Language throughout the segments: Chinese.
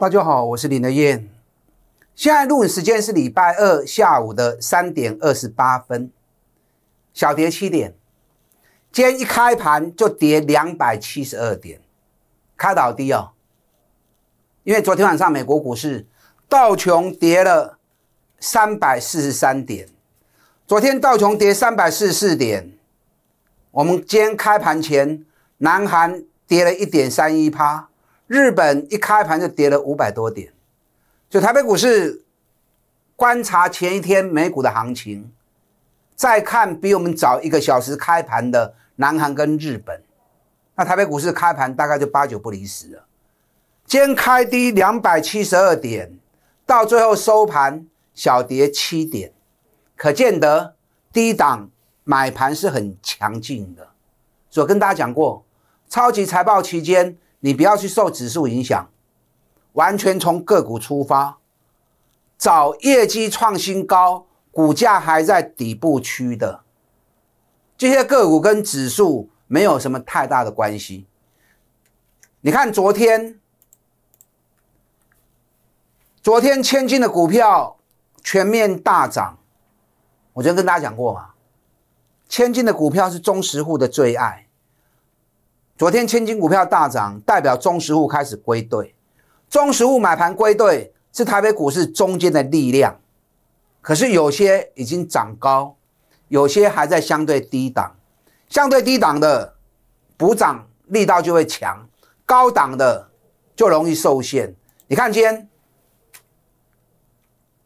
大家好，我是林德燕。现在录影时间是礼拜二下午的三点二十八分。小跌七点，今天一开盘就跌两百七十二点，开倒低哦。因为昨天晚上美国股市道琼跌了三百四十三点，昨天道琼跌三百四十四点。我们今天开盘前，南韩跌了一点三一趴。日本一开盘就跌了五百多点，就台北股市观察前一天美股的行情，再看比我们早一个小时开盘的南韩跟日本，那台北股市开盘大概就八九不离十了。今天开低两百七十二点，到最后收盘小跌七点，可见得低档买盘是很强劲的。所我跟大家讲过，超级财报期间。你不要去受指数影响，完全从个股出发，找业绩创新高、股价还在底部区的这些个股，跟指数没有什么太大的关系。你看昨天，昨天千金的股票全面大涨，我昨天跟大家讲过嘛，千金的股票是中实户的最爱。昨天千金股票大涨，代表中实物开始归队。中实物买盘归队是台北股市中间的力量，可是有些已经涨高，有些还在相对低档。相对低档的补涨力道就会强，高档的就容易受限。你看今天，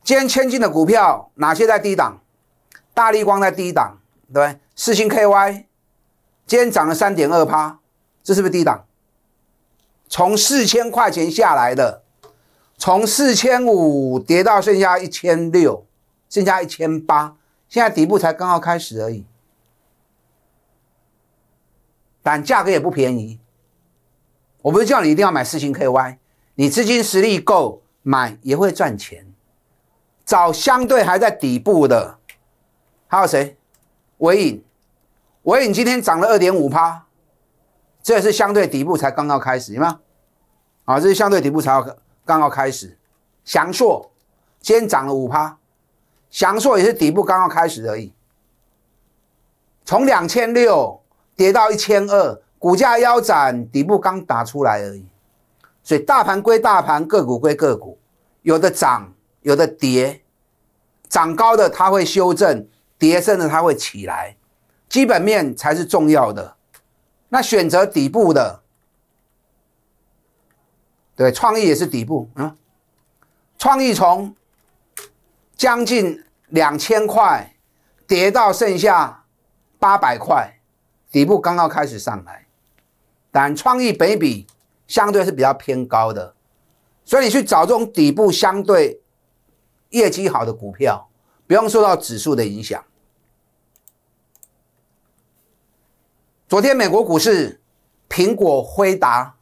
今天千金的股票哪些在低档？大力光在低档，对不对？四星 KY 今天涨了三点二趴。这是不是低档？从四千块钱下来的，从四千五跌到剩下一千六，剩下一千八，现在底部才刚好开始而已。但价格也不便宜。我不是叫你一定要买四千 KY，你资金实力够买也会赚钱。找相对还在底部的，还有谁？伟影，伟影今天涨了二点五趴。这是相对底部才刚刚开始，明白吗？啊，这是相对底部才要刚要开始。祥硕先涨了五趴，祥硕也是底部刚刚开始而已，从两千六跌到一千二，股价腰斩，底部刚打出来而已。所以大盘归大盘，个股归个股，有的涨，有的跌，涨高的它会修正，跌升的它会起来，基本面才是重要的。那选择底部的，对，创意也是底部啊。创意从将近两千块跌到剩下八百块，底部刚刚开始上来，但创意北比相对是比较偏高的，所以你去找这种底部相对业绩好的股票，不用受到指数的影响。昨天美国股市，苹果、辉达，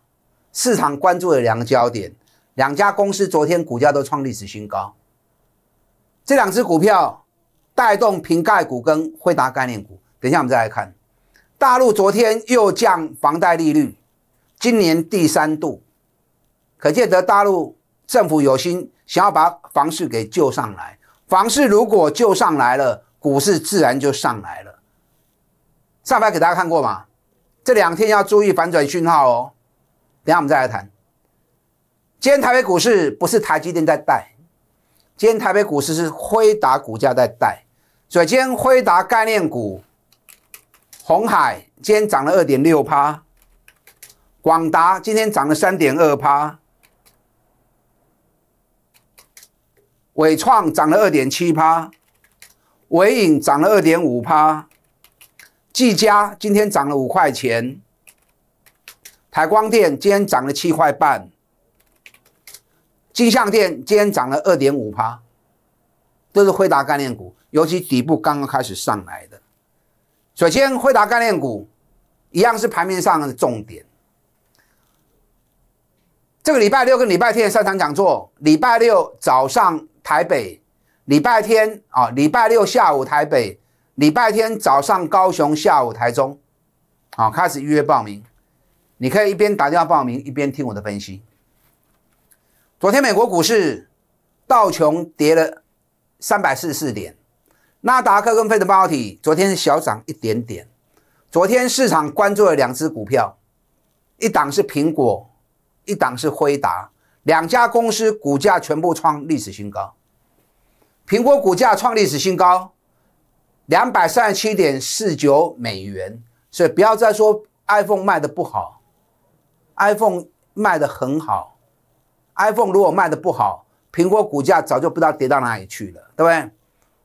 市场关注的两个焦点，两家公司昨天股价都创历史新高。这两只股票带动瓶盖股跟辉达概念股。等一下我们再来看，大陆昨天又降房贷利率，今年第三度，可见得大陆政府有心想要把房市给救上来。房市如果救上来了，股市自然就上来了。上排给大家看过嘛？这两天要注意反转讯号哦。等下我们再来谈。今天台北股市不是台积电在带，今天台北股市是辉达股价在带，所以今天辉达概念股，红海今天涨了二点六趴，广达今天涨了三点二趴，伟创涨了二点七趴，伟影涨了二点五趴。技嘉今天涨了五块钱，台光电今天涨了七块半，金象电今天涨了二点五趴，都是辉达概念股，尤其底部刚刚开始上来的。首先，辉达概念股一样是盘面上的重点。这个礼拜六跟礼拜天的上场讲座，礼拜六早上台北，礼拜天啊，礼拜六下午台北。礼拜天早上高雄，下午台中，好，开始预约报名。你可以一边打电话报名，一边听我的分析。昨天美国股市道琼跌了三百四十四点，纳达克跟费德半导体昨天小涨一点点。昨天市场关注了两只股票，一档是苹果，一档是辉达，两家公司股价全部创历史新高。苹果股价创历史新高。两百三十七点四九美元，所以不要再说 iPhone 卖的不好，iPhone 卖的很好。iPhone 如果卖的不好，苹果股价早就不知道跌到哪里去了，对不对？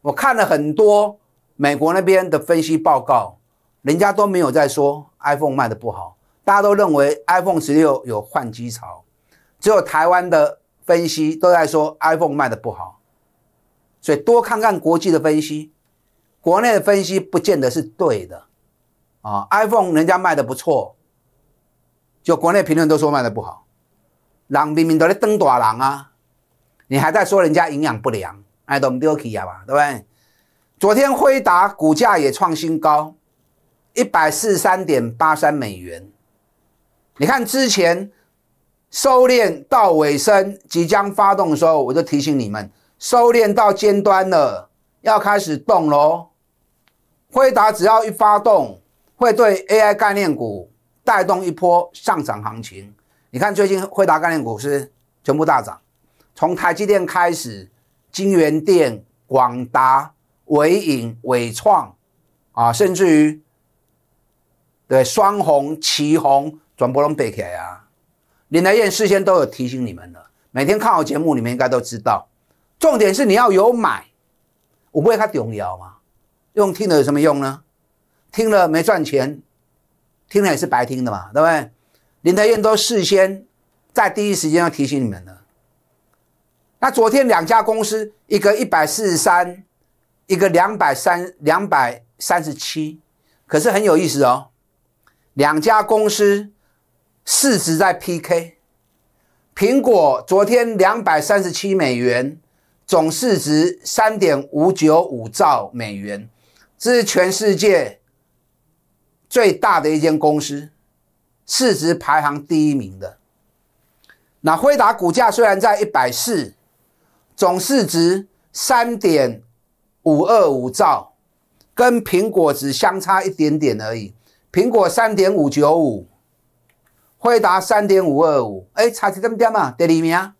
我看了很多美国那边的分析报告，人家都没有在说 iPhone 卖的不好，大家都认为 iPhone 十六有换机潮，只有台湾的分析都在说 iPhone 卖的不好，所以多看看国际的分析。国内的分析不见得是对的，啊，iPhone 人家卖的不错，就国内评论都说卖的不好，人明明都在登大人啊，你还在说人家营养不良，爱都唔掉起啊吧，对不对？昨天辉达股价也创新高，一百四十三点八三美元。你看之前收敛到尾声，即将发动的时候，我就提醒你们，收敛到尖端了，要开始动喽。辉达只要一发动，会对 AI 概念股带动一波上涨行情。你看最近辉达概念股是全部大涨，从台积电开始，金源电、广达、伟影、伟创，啊，甚至于对双红、奇红，转播龙北企啊，林来燕事先都有提醒你们的。每天看我节目，你们应该都知道。重点是你要有买，我不会看重要吗？用听了有什么用呢？听了没赚钱，听了也是白听的嘛，对不对？林德燕都事先在第一时间要提醒你们了。那昨天两家公司，一个一百四十三，一个两百三两百三十七，可是很有意思哦。两家公司市值在 PK，苹果昨天两百三十七美元，总市值三点五九五兆美元。这是全世界最大的一间公司，市值排行第一名的。那辉达股价虽然在一百四，总市值三点五二五兆，跟苹果只相差一点点而已。苹果三点五九五，辉达三点五二五，哎，差就这么点嘛，第二名。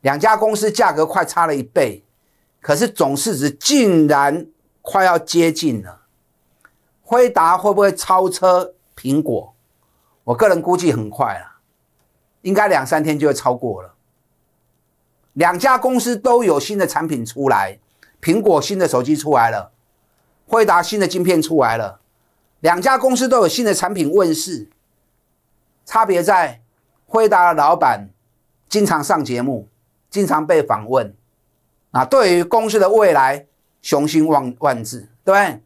两家公司价格快差了一倍，可是总市值竟然。快要接近了，辉达会不会超车苹果？我个人估计很快了，应该两三天就会超过了。两家公司都有新的产品出来，苹果新的手机出来了，惠达新的晶片出来了，两家公司都有新的产品问世。差别在惠达的老板经常上节目，经常被访问，啊，对于公司的未来。雄心万万志，对不对？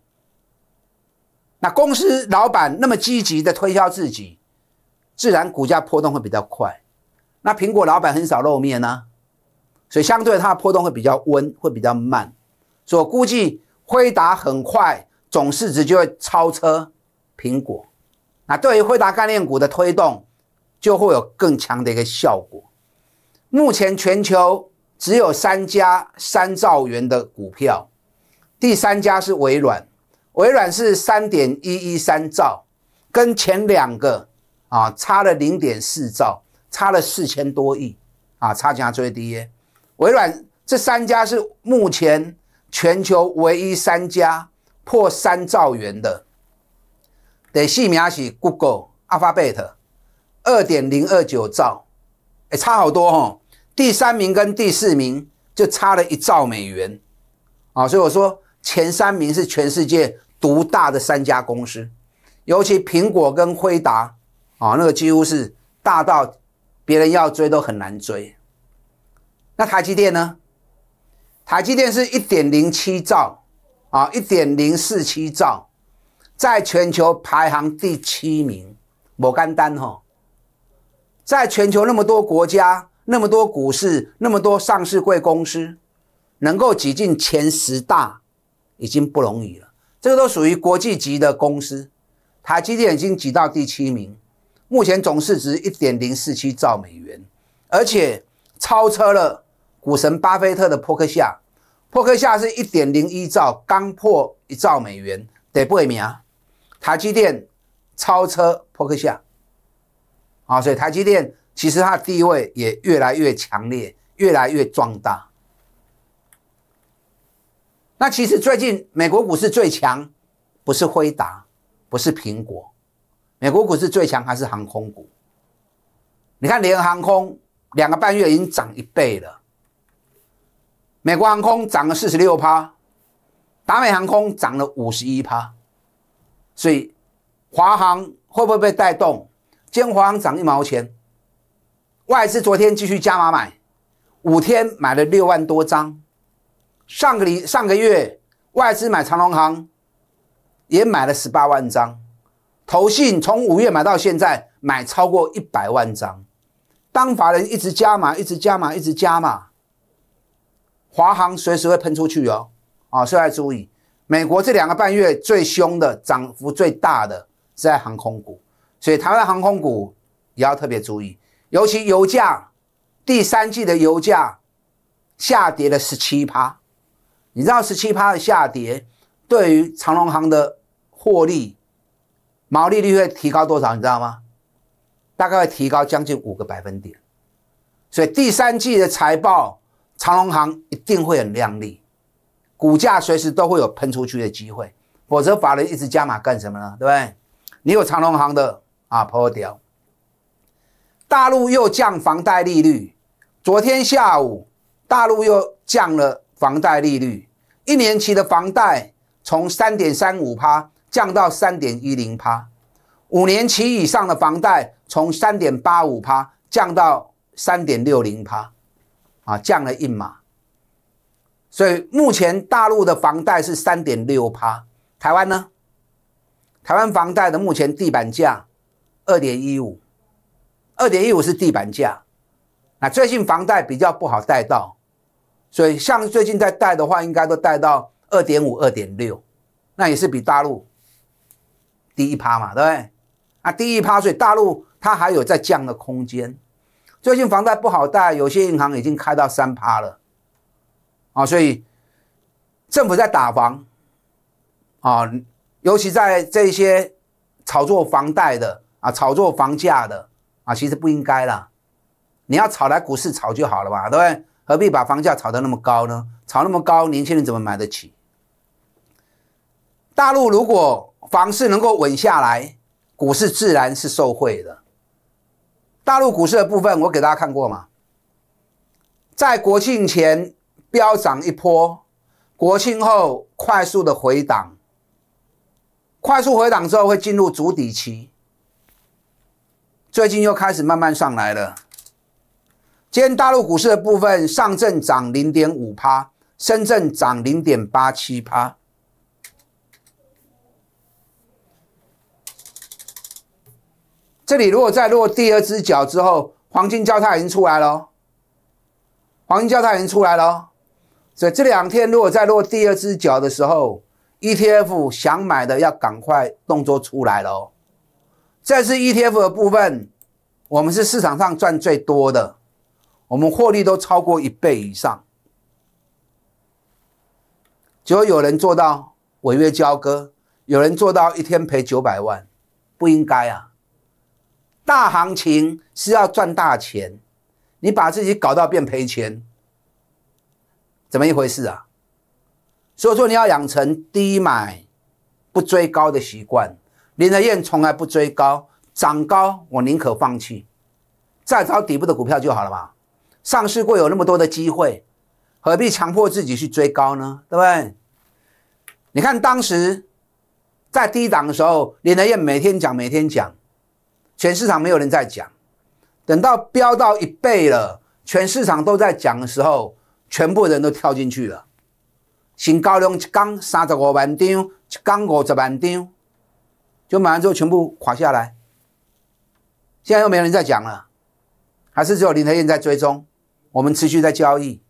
那公司老板那么积极的推销自己，自然股价波动会比较快。那苹果老板很少露面呢，所以相对它的波动会比较温，会比较慢。所以估计辉达很快总市值就会超车苹果。那对于辉达概念股的推动，就会有更强的一个效果。目前全球只有三家三兆元的股票。第三家是微软，微软是三点一一三兆，跟前两个啊差了零点四兆，差了四千多亿啊，差价最低耶。微软这三家是目前全球唯一三家破三兆元的。得细名是 Google Alphabet，二点零二九兆，哎，差好多哦。第三名跟第四名就差了一兆美元啊，所以我说。前三名是全世界独大的三家公司，尤其苹果跟辉达，啊，那个几乎是大到别人要追都很难追。那台积电呢？台积电是一点零七兆啊，一点零四七兆，在全球排行第七名。摩干丹哈，在全球那么多国家、那么多股市、那么多上市贵公司，能够挤进前十大。已经不容易了，这个都属于国际级的公司。台积电已经挤到第七名，目前总市值一点零四七兆美元，而且超车了股神巴菲特的波克夏。波克夏是一点零一兆，刚破一兆美元，得不八名。台积电超车波克夏，啊，所以台积电其实它的地位也越来越强烈，越来越壮大。那其实最近美国股市最强，不是辉达，不是苹果，美国股市最强还是航空股。你看联合航空两个半月已经涨一倍了，美国航空涨了四十六趴，达美航空涨了五十一趴，所以华航会不会被带动？今天华航涨一毛钱，外资昨天继续加码买，五天买了六万多张。上个礼上个月，外资买长隆行，也买了十八万张。投信从五月买到现在，买超过一百万张。当法人一直加码，一直加码，一直加码。华航随时会喷出去哦，啊，所以要注意。美国这两个半月最凶的涨幅最大的是在航空股，所以台湾航空股也要特别注意。尤其油价，第三季的油价下跌了十七趴。你知道十七趴的下跌对于长隆行的获利、毛利率会提高多少？你知道吗？大概会提高将近五个百分点。所以第三季的财报，长隆行一定会很亮丽，股价随时都会有喷出去的机会。否则，法人一直加码干什么呢？对不对？你有长隆行的啊，抛掉。大陆又降房贷利率，昨天下午大陆又降了。房贷利率，一年期的房贷从三点三五趴降到三点一零趴，五年期以上的房贷从三点八五趴降到三点六零趴，啊，降了一码。所以目前大陆的房贷是三点六趴，台湾呢？台湾房贷的目前地板价二点一五，二点一五是地板价，那最近房贷比较不好贷到。所以，像最近在贷的话，应该都贷到二点五、二点六，那也是比大陆低一趴嘛，对不对？啊，低一趴，所以大陆它还有在降的空间。最近房贷不好贷，有些银行已经开到三趴了啊。所以政府在打房啊，尤其在这些炒作房贷的啊、炒作房价的啊，其实不应该啦，你要炒来股市炒就好了嘛，对不对？何必把房价炒得那么高呢？炒那么高，年轻人怎么买得起？大陆如果房市能够稳下来，股市自然是受惠的。大陆股市的部分，我给大家看过嘛，在国庆前飙涨一波，国庆后快速的回档，快速回档之后会进入筑底期，最近又开始慢慢上来了。今天大陆股市的部分，上证涨零点五帕，深圳涨零点八七帕。这里如果再落第二只脚之后，黄金交叉已经出来了，黄金交叉已经出来了。所以这两天如果再落第二只脚的时候，ETF 想买的要赶快动作出来了。这是 ETF 的部分，我们是市场上赚最多的。我们获利都超过一倍以上，结果有人做到违约交割，有人做到一天赔九百万，不应该啊！大行情是要赚大钱，你把自己搞到变赔钱，怎么一回事啊？所以说你要养成低买不追高的习惯。林德燕从来不追高，涨高我宁可放弃，再找底部的股票就好了嘛。上市过有那么多的机会，何必强迫自己去追高呢？对不对？你看当时在低档的时候，林德燕每天讲，每天讲，全市场没有人在讲。等到飙到一倍了，全市场都在讲的时候，全部人都跳进去了，新高量一降三十五万张，一降五十万张，就完之后全部垮下来。现在又没人再讲了，还是只有林德燕在追踪。我们持续在交易。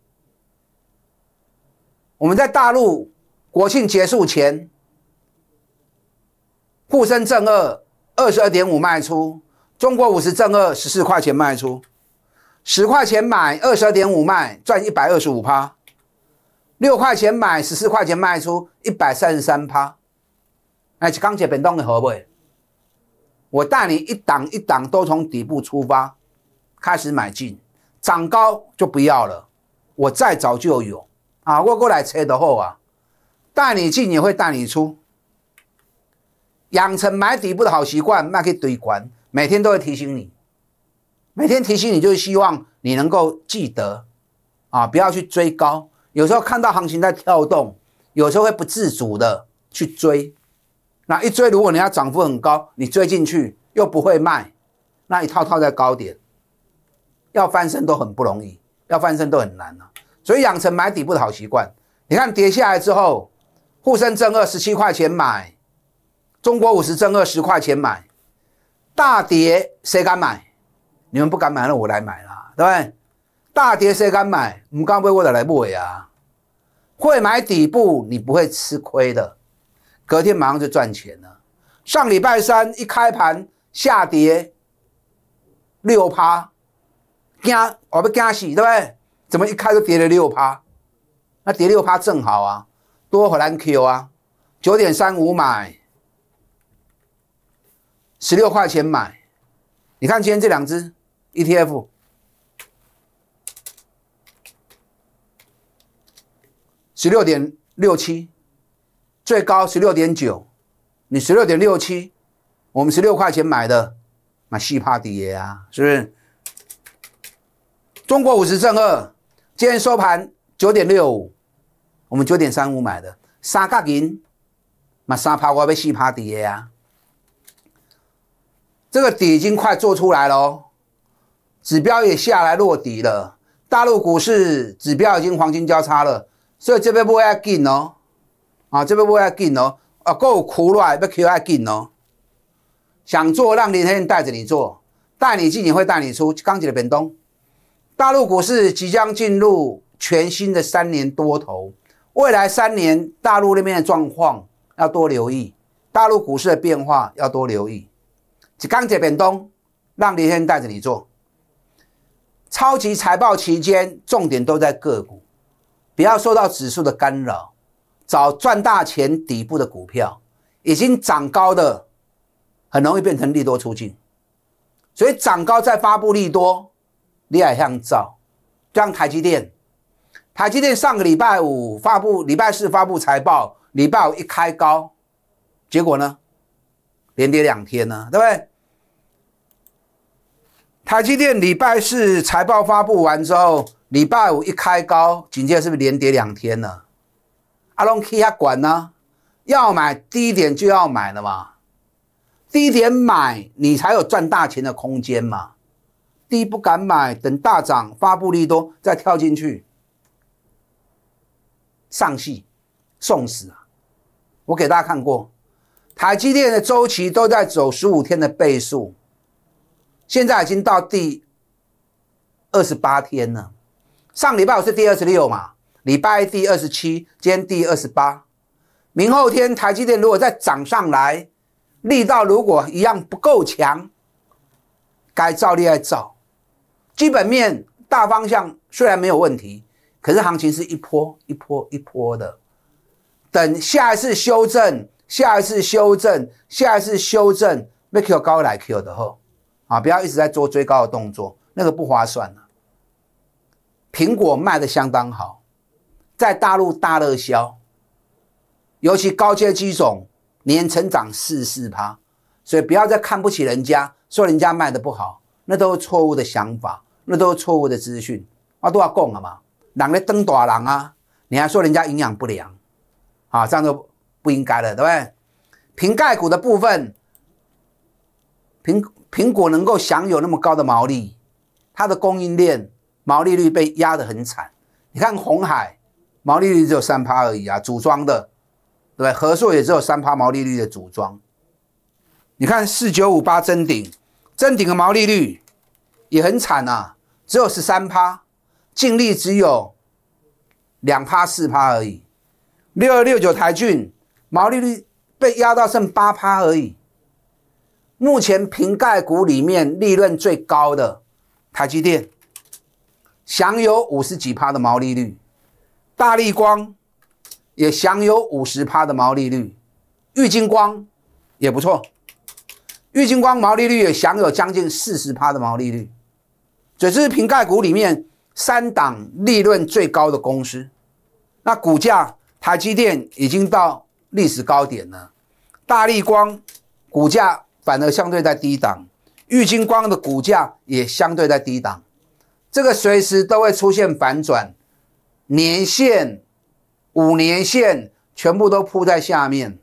我们在大陆国庆结束前，沪深正二二十二点五卖出，中国五十正二十四块钱卖出，十块钱买，二十二点五卖，赚一百二十五趴；六块钱买，十四块钱卖出，一百三十三趴。哎，钢铁、本动的合谓？我带你一档一档都从底部出发，开始买进。涨高就不要了，我再早就有啊！我过来车的厚啊，带你进也会带你出，养成买底部的好习惯，卖去堆关，每天都会提醒你，每天提醒你就是希望你能够记得啊，不要去追高。有时候看到行情在跳动，有时候会不自主的去追，那一追，如果你要涨幅很高，你追进去又不会卖，那你套套在高点。要翻身都很不容易，要翻身都很难了，所以养成买底部的好习惯。你看跌下来之后，沪深正二十七块钱买，中国五十正二十块钱买，大跌谁敢买？你们不敢买，那我来买啦，对不对？大跌谁敢买？我们刚不问的雷布伟啊？会买底部，你不会吃亏的，隔天马上就赚钱了。上礼拜三一开盘下跌六趴。惊，我不惊死，对不对？怎么一开就跌了六趴？那跌六趴正好啊，多荷兰 Q 啊，九点三五买，十六块钱买。你看今天这两只 ETF，十六点六七，最高十六点九，你十六点六七，我们十六块钱买的，西四趴跌啊，是不是？中国五十正二，今天收盘九点六五，我们九点三五买的三角金，那三趴我还被四趴底的呀。这个底已经快做出来了，指标也下来落底了。大陆股市指标已经黄金交叉了，所以这边不要紧哦，啊，这边不要紧哦，啊，够苦了，不要求要紧哦。想做，让林先生带着你做，带你进，会带你出，刚起的变动。大陆股市即将进入全新的三年多头，未来三年大陆那边的状况要多留意，大陆股市的变化要多留意。刚铁变东，让林先生带着你做。超级财报期间，重点都在个股，不要受到指数的干扰，找赚大钱底部的股票，已经涨高的很容易变成利多出境。所以涨高再发布利多。你也想找？像台积电，台积电上个礼拜五发布，礼拜四发布财报，礼拜五一开高，结果呢，连跌两天呢，对不对？台积电礼拜四财报发布完之后，礼拜五一开高，紧接着是不是连跌两天呢？阿龙 K 还管呢？要买低点就要买了嘛，低点买你才有赚大钱的空间嘛。不敢买，等大涨发布利多再跳进去，上戏送死啊！我给大家看过，台积电的周期都在走十五天的倍数，现在已经到第二十八天了。上礼拜我是第二十六嘛，礼拜第二十七，今天第二十八。明后天台积电如果再涨上来，力道如果一样不够强，该照例造。基本面大方向虽然没有问题，可是行情是一波一波一波的，等下一次修正，下一次修正，下一次修正，买 Q 高来 Q 的呵，啊，不要一直在做追高的动作，那个不划算了。苹果卖的相当好，在大陆大热销，尤其高阶机种年成长四四趴，所以不要再看不起人家，说人家卖的不好。那都是错误的想法，那都是错误的资讯。我都要讲了嘛，人来登大浪啊！你还说人家营养不良，啊，这样就不应该了，对不对？瓶盖股的部分，苹苹果能够享有那么高的毛利，它的供应链毛利率被压得很惨。你看红海毛利率只有三趴而已啊，组装的，对不对？合硕也只有三趴毛利率的组装。你看四九五八真顶。正鼎的毛利率也很惨啊，只有十三趴，净利只有两趴四趴而已。六二六九台骏毛利率被压到剩八趴而已。目前瓶盖股里面利润最高的台积电享有五十几趴的毛利率，大力光也享有五十趴的毛利率，玉晶光也不错。玉金光毛利率也享有将近四十趴的毛利率，这是瓶盖股里面三档利润最高的公司。那股价，台积电已经到历史高点了，大力光股价反而相对在低档，玉金光的股价也相对在低档，这个随时都会出现反转。年限、五年线全部都铺在下面。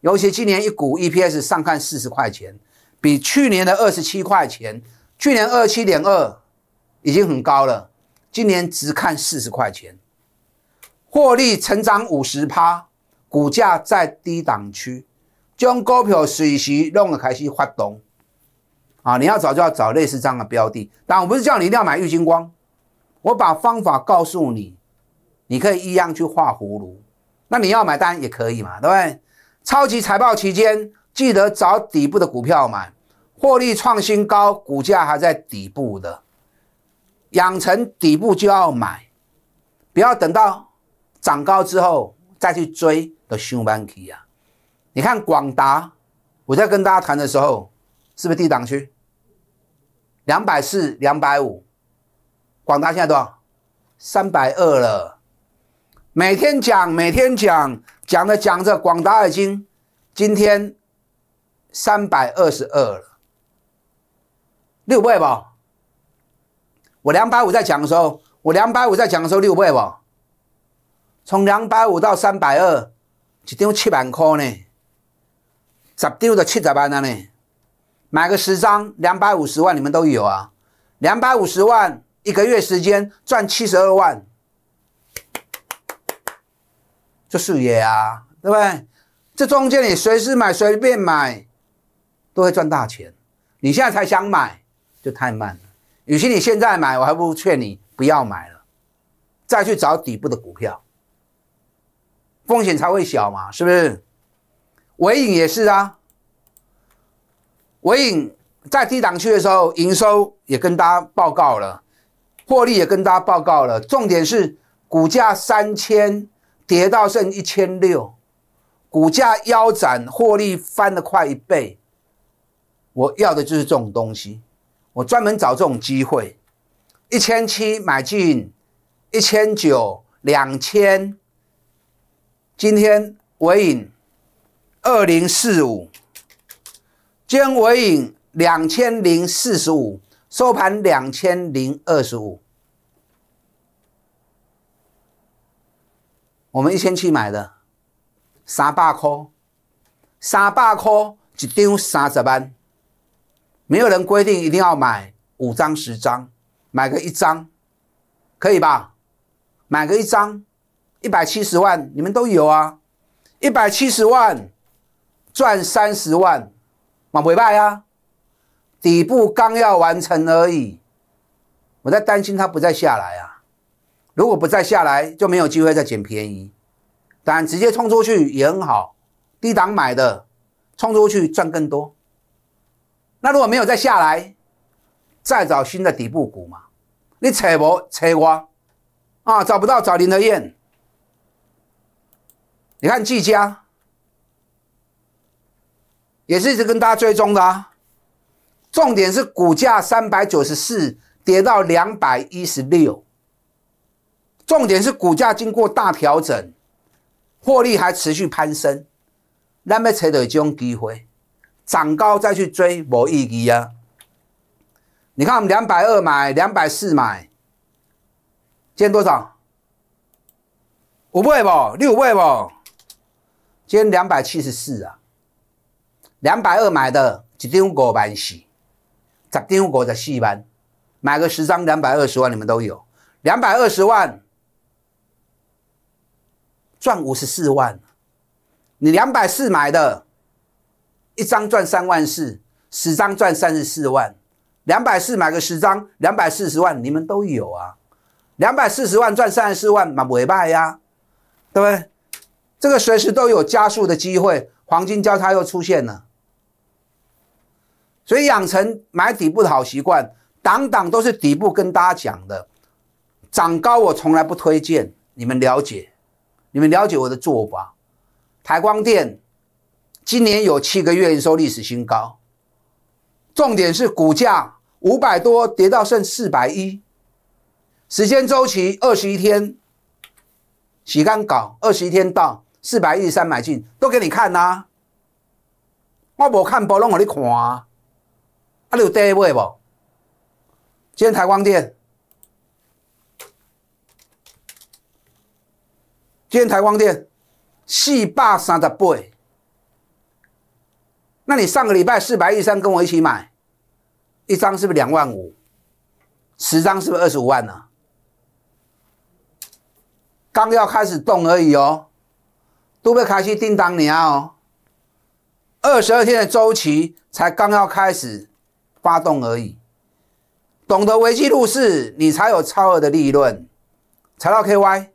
尤其今年一股 EPS 上看四十块钱，比去年的二十七块钱，去年二七点二已经很高了，今年只看四十块钱，获利成长五十趴，股价在低档区，将股票水席弄了开始发动，啊，你要找就要找类似这样的标的，但我不是叫你一定要买玉金光，我把方法告诉你，你可以一样去画葫芦，那你要买单也可以嘛，对不对？超级财报期间，记得找底部的股票买，获利创新高，股价还在底部的，养成底部就要买，不要等到涨高之后再去追的熊版 K 啊！你看广达，我在跟大家谈的时候，是不是 D 档区？两百四、两百五，广达现在多少？三百二了，每天讲，每天讲。讲着讲着，广达已经今天三百二十二了，六倍吧？我两百五在讲的时候，我两百五在讲的时候六倍吧？从两百五到三百二，只丢七百块呢，十丢的七百八呢？买个十张两百五十万，你们都有啊？两百五十万一个月时间赚七十二万。做事业啊，对不对？这中间你随时买、随便买，都会赚大钱。你现在才想买，就太慢了。与其你现在买，我还不如劝你不要买了，再去找底部的股票，风险才会小嘛，是不是？尾影也是啊，尾影在低档区的时候，营收也跟大家报告了，获利也跟大家报告了。重点是股价三千。跌到剩一千六，股价腰斩，获利翻了快一倍。我要的就是这种东西，我专门找这种机会。一千七买进，一千九、两千。今天尾影二零四五，今天尾影两千零四十五，收盘两千零二十五。我们一千七买的，三百块，三百块一张三十万，没有人规定一定要买五张十张，买个一张，可以吧？买个一张，一百七十万，你们都有啊，一百七十万赚三十万，满不卖啊？底部刚要完成而已，我在担心它不再下来啊。如果不再下来，就没有机会再捡便宜。当然，直接冲出去也很好，低档买的，冲出去赚更多。那如果没有再下来，再找新的底部股嘛？你扯不扯瓜啊，找不到找林德燕。你看，技嘉也是一直跟大家追踪的啊。重点是股价三百九十四跌到两百一十六。重点是股价经过大调整，获利还持续攀升，那么才得这种机会，涨高再去追没意义啊！你看我们两百二买，两百四买，今天多少？五百不？六百不？今天两百七十四啊！两百二买的，一张五万四，十张五十四万，买个十张两百二十万，你们都有两百二十万。赚五十四万，你两百四买的，一张赚三万四，十张赚三十四万，两百四买个十张，两百四十万你们都有啊，两百四十万赚三十四万，嘛，不买呀？对不对？这个随时都有加速的机会，黄金交叉又出现了，所以养成买底部的好习惯，档档都是底部。跟大家讲的，涨高我从来不推荐，你们了解。你们了解我的做法，台光电今年有七个月营收历史新高。重点是股价五百多跌到剩四百一，时间周期二十一天，洗干搞二十一天到四百一三百进都给你看啦。我无看波拢给你看，啊你有得买无？天台光电。今天台光电四八三十倍，那你上个礼拜四百一三跟我一起买一张，是不是两万五？十张是不是二十五万呢？刚要开始动而已哦，都被开去叮当你啊哦，二十二天的周期才刚要开始发动而已，懂得维基入市，你才有超额的利润，才到 KY。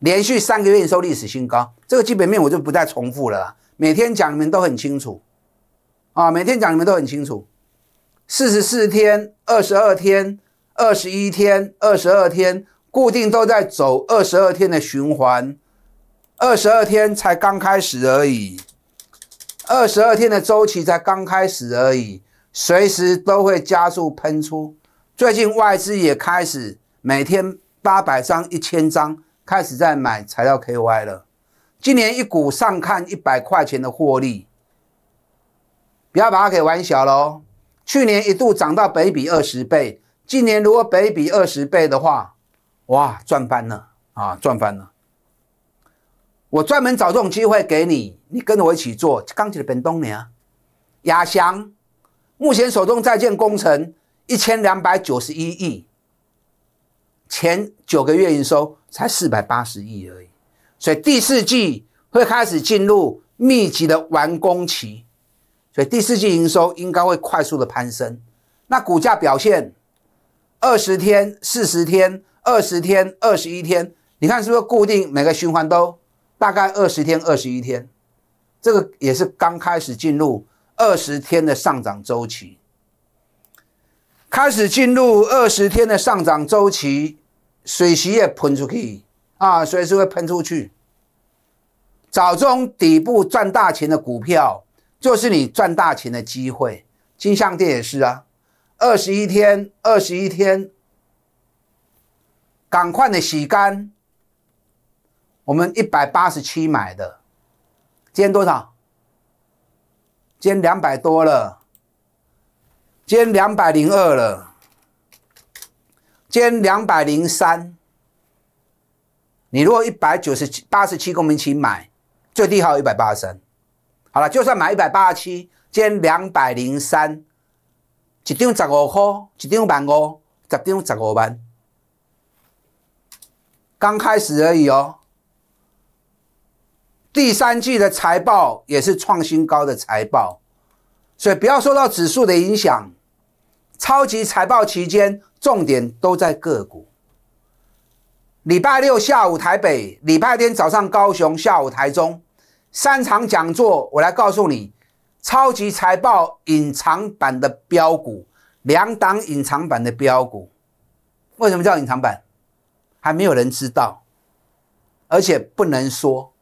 连续三个月营收历史新高，这个基本面我就不再重复了。每天讲你们都很清楚啊，每天讲你们都很清楚。四十四天、二十二天、二十一天、二十二天，固定都在走二十二天的循环。二十二天才刚开始而已，二十二天的周期才刚开始而已，随时都会加速喷出。最近外资也开始每天八百张、一千张。开始在买材料 KY 了，今年一股上看一百块钱的获利，不要把它给玩小喽。去年一度涨到北比二十倍，今年如果北比二十倍的话，哇，赚翻了啊，赚翻了！我专门找这种机会给你，你跟着我一起做。刚起的本东年亚翔，目前手中在建工程一千两百九十一亿，前九个月营收。才四百八十亿而已，所以第四季会开始进入密集的完工期，所以第四季营收应该会快速的攀升。那股价表现，二十天、四十天、二十天、二十一天，你看是不是固定每个循环都大概二十天、二十一天？这个也是刚开始进入二十天的上涨周期，开始进入二十天的上涨周期。水洗液喷出去啊！随时会喷出去。找这种底部赚大钱的股票，就是你赚大钱的机会。金象店也是啊，二十一天，二十一天，赶快的洗干。我们一百八十七买的，今天多少？今天两百多了，今天两百零二了。减两百零三，你如果一百九十七八十七公起买，最低还有一百八十三。好了，就算买一百八十七，减两百零三，一张十五块，一张万五，十张十五万。刚开始而已哦。第三季的财报也是创新高的财报，所以不要受到指数的影响。超级财报期间。重点都在个股。礼拜六下午台北，礼拜天早上高雄，下午台中，三场讲座我来告诉你超级财报隐藏版的标股，两档隐藏版的标股。为什么叫隐藏版？还没有人知道，而且不能说。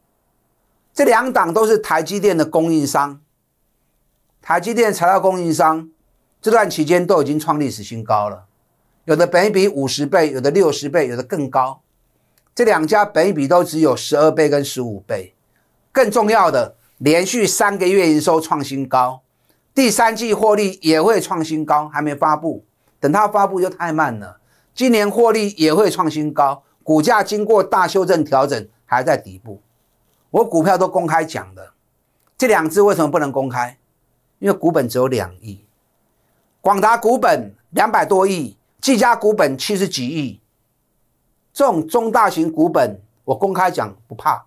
这两档都是台积电的供应商，台积电材料供应商，这段期间都已经创历史新高了。有的本比五十倍，有的六十倍，有的更高。这两家本比都只有十二倍跟十五倍。更重要的，连续三个月营收创新高，第三季获利也会创新高，还没发布。等它发布就太慢了。今年获利也会创新高，股价经过大修正调整，还在底部。我股票都公开讲的，这两只为什么不能公开？因为股本只有两亿，广达股本两百多亿。计家股本七十几亿，这种中大型股本，我公开讲不怕。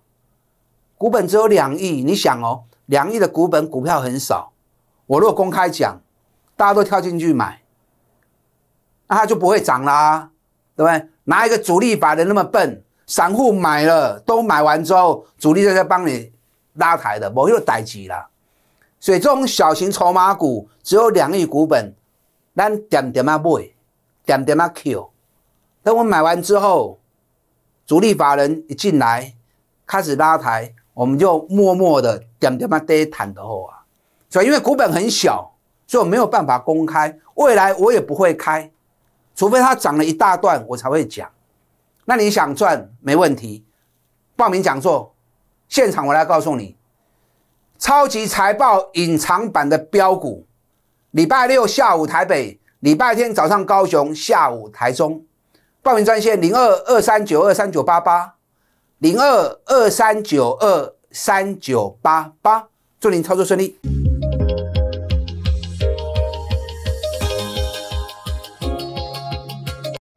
股本只有两亿，你想哦，两亿的股本股票很少。我如果公开讲，大家都跳进去买，那它就不会涨啦，对不对？哪一个主力买的那么笨？散户买了都买完之后，主力在这帮你拉抬的，我又逮急了。所以这种小型筹码股只有两亿股本，咱点点啊买。点点那 Q，等我买完之后，主力法人一进来，开始拉抬，我们就默默的点点那低谈的货啊，所以因为股本很小，所以我没有办法公开，未来我也不会开，除非它涨了一大段，我才会讲。那你想赚没问题，报名讲座，现场我来告诉你，超级财报隐藏版的标股，礼拜六下午台北。礼拜天早上高雄，下午台中，报名专线零二二三九二三九八八，零二二三九二三九八八，祝您操作顺利。